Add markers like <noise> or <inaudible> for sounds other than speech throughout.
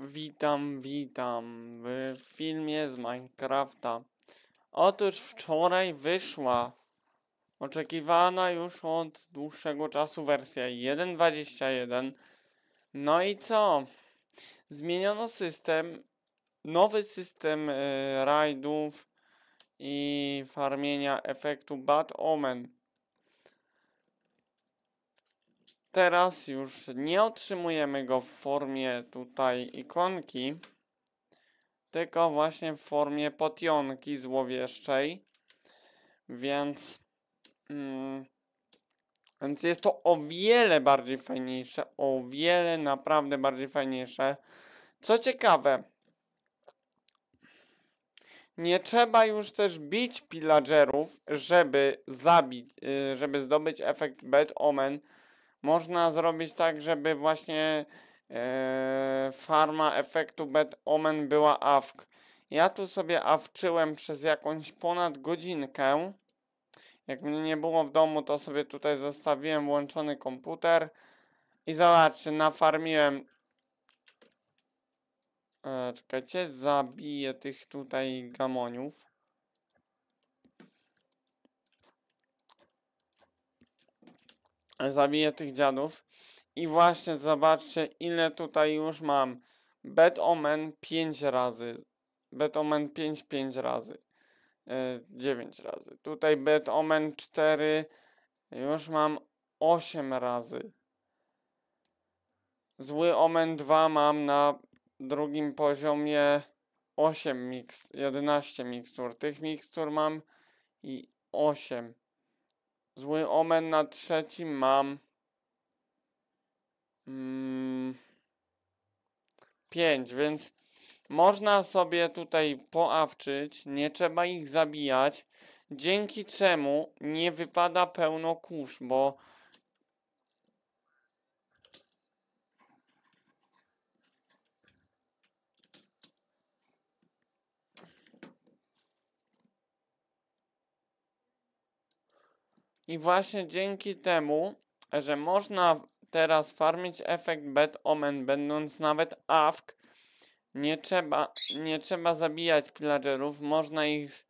Witam, witam w filmie z Minecrafta. Otóż wczoraj wyszła oczekiwana już od dłuższego czasu wersja 1.21. No i co? Zmieniono system, nowy system y, rajdów i farmienia efektu Bad Omen. Teraz już nie otrzymujemy go w formie tutaj ikonki, tylko właśnie w formie potionki złowieszczej. Więc, mm, więc jest to o wiele bardziej fajniejsze, o wiele naprawdę bardziej fajniejsze. Co ciekawe, nie trzeba już też bić pillagerów, żeby zabić, y, żeby zdobyć efekt Bad Omen można zrobić tak, żeby właśnie e, farma efektu Bad omen była awk. Ja tu sobie awczyłem przez jakąś ponad godzinkę. Jak mnie nie było w domu, to sobie tutaj zostawiłem włączony komputer. I zobaczcie, nafarmiłem e, Czekajcie, zabiję tych tutaj gamoniów. zabiję tych dziadów. I właśnie zobaczcie, ile tutaj już mam. Bet Omen 5 razy. Bet Omen 5, 5 razy. Yy, e, 9 razy. Tutaj Bet Omen 4. Już mam 8 razy. Zły Omen 2 mam na drugim poziomie 8 mix, 11 mikstur. Tych mikstur mam i 8. Zły omen na trzecim mam. Mm, pięć, więc można sobie tutaj poawczyć, nie trzeba ich zabijać, dzięki czemu nie wypada pełno kurz, bo I właśnie dzięki temu, że można teraz farmić efekt Bad omen, będąc nawet awk, nie trzeba, nie trzeba zabijać pillagerów, można ich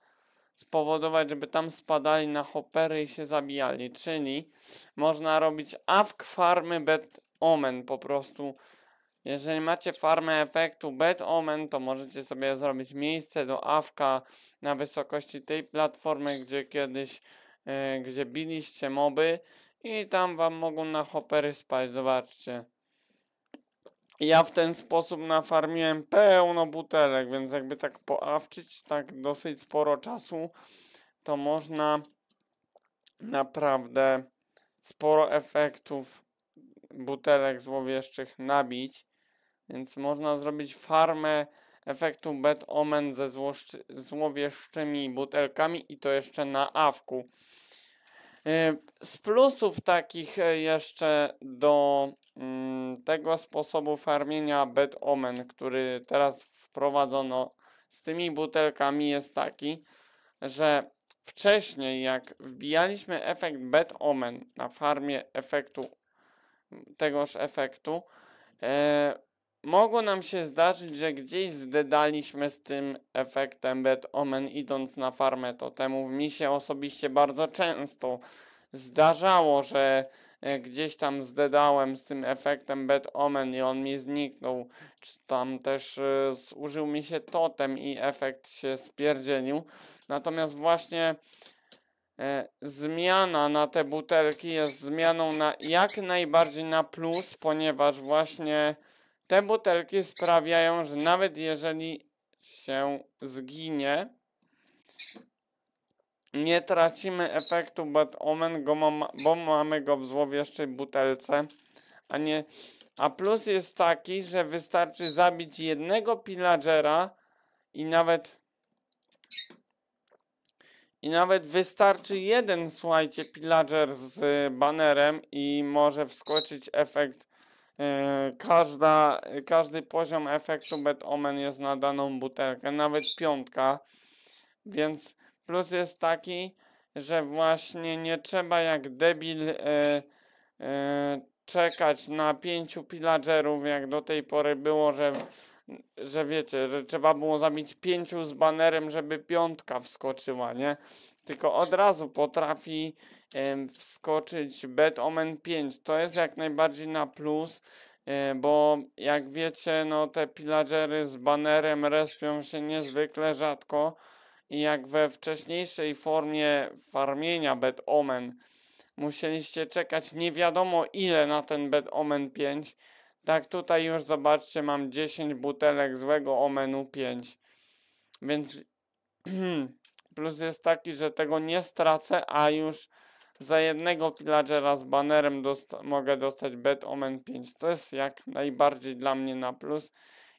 spowodować, żeby tam spadali na hopery i się zabijali, czyli można robić awk farmy Bad omen po prostu. Jeżeli macie farmę efektu Bad omen, to możecie sobie zrobić miejsce do awka na wysokości tej platformy, gdzie kiedyś E, gdzie biliście moby i tam wam mogą na hopery spać, zobaczcie. Ja w ten sposób nafarmiłem pełno butelek, więc jakby tak poawczyć tak dosyć sporo czasu, to można naprawdę sporo efektów butelek złowieszczych nabić. Więc można zrobić farmę efektu Bad Omen ze złowieszczymi butelkami i to jeszcze na awku. Y, z plusów takich e, jeszcze do mm, tego sposobu farmienia Bed Omen, który teraz wprowadzono z tymi butelkami jest taki, że wcześniej jak wbijaliśmy efekt Bed Omen na farmie efektu tegoż efektu, e, mogło nam się zdarzyć, że gdzieś zdedaliśmy z tym efektem Bad Omen idąc na farmę totemów. Mi się osobiście bardzo często zdarzało, że e, gdzieś tam zdedałem z tym efektem Bad Omen i on mi zniknął. Czy tam też y, e, zużył mi się totem i efekt się spierdzielił. Natomiast właśnie e, zmiana na te butelki jest zmianą na jak najbardziej na plus, ponieważ właśnie te butelki sprawiają, że nawet jeżeli się zginie, nie tracimy efektu Bad Omen, go bo mamy go w złowieszczej butelce, a nie... A plus jest taki, że wystarczy zabić jednego pillagera i nawet... I nawet wystarczy jeden, słuchajcie, pillager z banerem i może wskoczyć efekt E, każda, każdy poziom efektu bet omen jest na daną butelkę, nawet piątka. Więc plus jest taki, że właśnie nie trzeba jak debil e, e, czekać na pięciu pillagerów, jak do tej pory było, że że wiecie, że trzeba było zabić pięciu z banerem, żeby piątka wskoczyła, nie? Tylko od razu potrafi e, wskoczyć Bad Omen 5. To jest jak najbardziej na plus, e, bo jak wiecie, no te pillagery z banerem respią się niezwykle rzadko i jak we wcześniejszej formie farmienia Bad Omen musieliście czekać nie wiadomo ile na ten Bad Omen 5, tak tutaj już zobaczcie, mam 10 butelek złego Omenu 5. Więc <clears throat> plus jest taki, że tego nie stracę, a już za jednego pillagera z banerem mogę dostać Bad Omen 5. To jest jak najbardziej dla mnie na plus.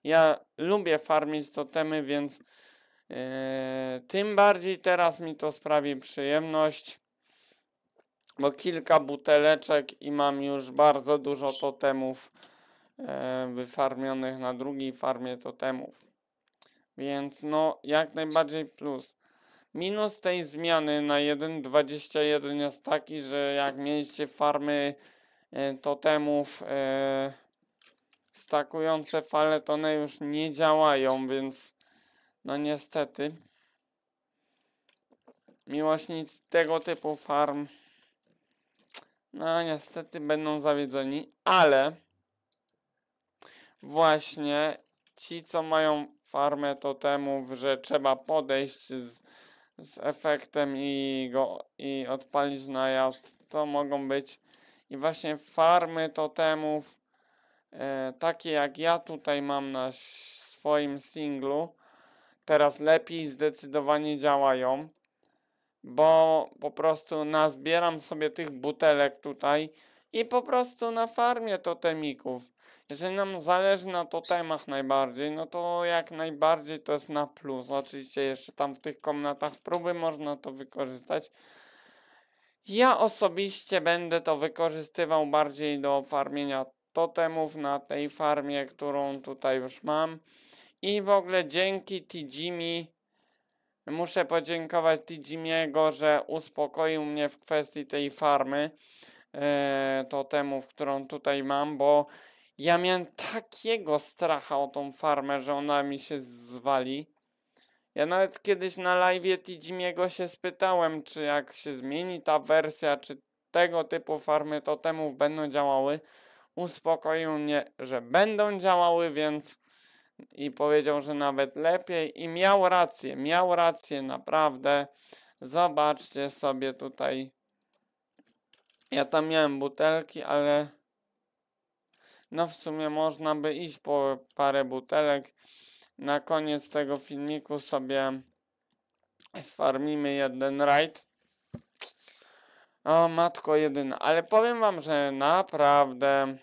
Ja lubię farmić totemy, więc yy, tym bardziej teraz mi to sprawi przyjemność. Bo kilka buteleczek i mam już bardzo dużo totemów. E, wyfarmionych na drugiej farmie totemów. Więc no, jak najbardziej plus. Minus tej zmiany na 1.21 jest taki, że jak mieliście farmy e, totemów e, stakujące fale, to one już nie działają, więc no niestety. Miłośnicy tego typu farm no niestety będą zawiedzeni, ale właśnie ci, co mają farmę totemów, że trzeba podejść z, z efektem i, go, i odpalić najazd, to mogą być i właśnie farmy totemów e, takie jak ja tutaj mam na swoim singlu teraz lepiej zdecydowanie działają bo po prostu nazbieram sobie tych butelek tutaj i po prostu na farmie totemików jeżeli nam zależy na totemach najbardziej, no to jak najbardziej to jest na plus. Oczywiście jeszcze tam w tych komnatach próby można to wykorzystać. Ja osobiście będę to wykorzystywał bardziej do farmienia totemów na tej farmie, którą tutaj już mam. I w ogóle dzięki Tijimi muszę podziękować Tijimiego, że uspokoił mnie w kwestii tej farmy e, totemów, którą tutaj mam, bo ja miałem takiego stracha o tą farmę, że ona mi się zwali. Ja nawet kiedyś na live Tidzimiego się spytałem, czy jak się zmieni ta wersja, czy tego typu farmy totemów będą działały. Uspokoił mnie, że będą działały, więc i powiedział, że nawet lepiej i miał rację, miał rację naprawdę. Zobaczcie sobie tutaj. Ja tam miałem butelki, ale no w sumie można by iść po parę butelek. Na koniec tego filmiku sobie sfarmimy jeden rajd. O matko jedyna, ale powiem wam, że naprawdę...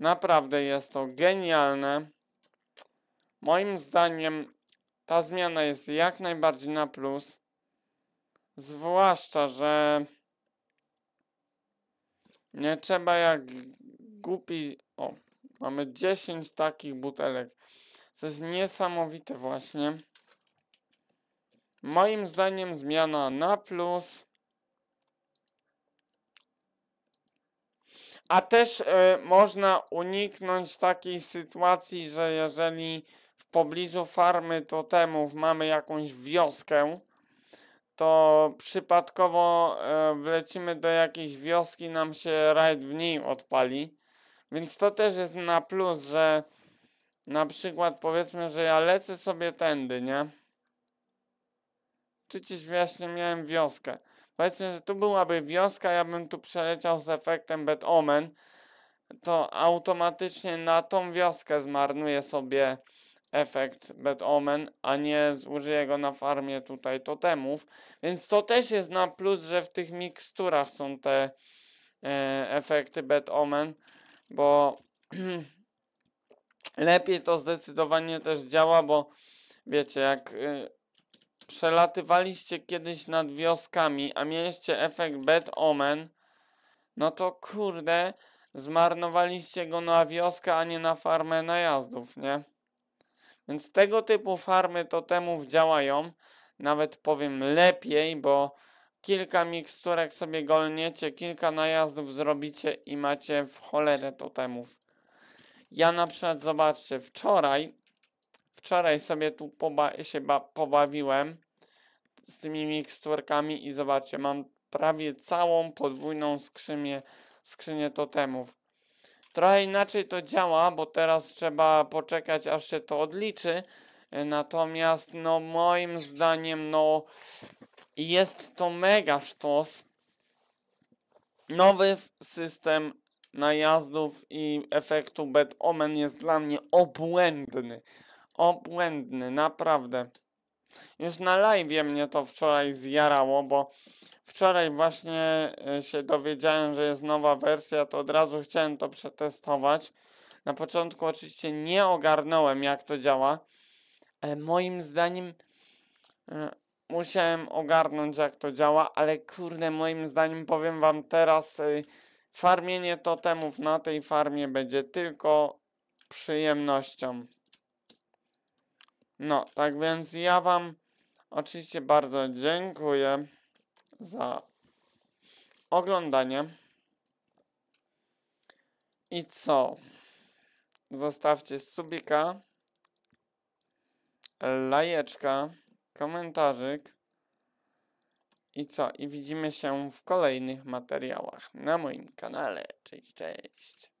Naprawdę jest to genialne. Moim zdaniem ta zmiana jest jak najbardziej na plus. Zwłaszcza, że nie trzeba jak głupi... O, mamy 10 takich butelek. To jest niesamowite właśnie. Moim zdaniem zmiana na plus. A też y, można uniknąć takiej sytuacji, że jeżeli w pobliżu farmy totemów mamy jakąś wioskę, to przypadkowo e, wlecimy do jakiejś wioski, nam się rajd w niej odpali. Więc to też jest na plus, że na przykład powiedzmy, że ja lecę sobie tędy, nie? gdzieś właśnie miałem wioskę. Powiedzmy, że tu byłaby wioska, ja bym tu przeleciał z efektem Bad Omen, to automatycznie na tą wioskę zmarnuję sobie efekt Bad Omen, a nie zużyję go na farmie tutaj totemów. Więc to też jest na plus, że w tych miksturach są te e, efekty Bad Omen, bo <clears throat> lepiej to zdecydowanie też działa, bo wiecie, jak y, przelatywaliście kiedyś nad wioskami, a mieliście efekt Bad Omen, no to kurde, zmarnowaliście go na wioskę, a nie na farmę najazdów, nie? Więc tego typu farmy totemów działają, nawet powiem lepiej, bo kilka miksturek sobie golniecie, kilka najazdów zrobicie i macie w cholerę totemów. Ja na przykład, zobaczcie, wczoraj, wczoraj sobie tu poba się pobawiłem z tymi miksturkami i zobaczcie, mam prawie całą podwójną skrzynię, skrzynię totemów. Trochę inaczej to działa, bo teraz trzeba poczekać aż się to odliczy. Natomiast no moim zdaniem no jest to mega sztos. Nowy system najazdów i efektu Bad Omen jest dla mnie obłędny. Obłędny, naprawdę. Już na live mnie to wczoraj zjarało, bo Wczoraj właśnie e, się dowiedziałem, że jest nowa wersja, to od razu chciałem to przetestować. Na początku oczywiście nie ogarnąłem, jak to działa, ale moim zdaniem e, musiałem ogarnąć, jak to działa, ale kurde, moim zdaniem powiem wam teraz, e, farmienie totemów na tej farmie będzie tylko przyjemnością. No, tak więc ja wam oczywiście bardzo dziękuję za oglądanie. I co? Zostawcie subika, lajeczka, komentarzyk. I co? I widzimy się w kolejnych materiałach na moim kanale. Cześć, cześć.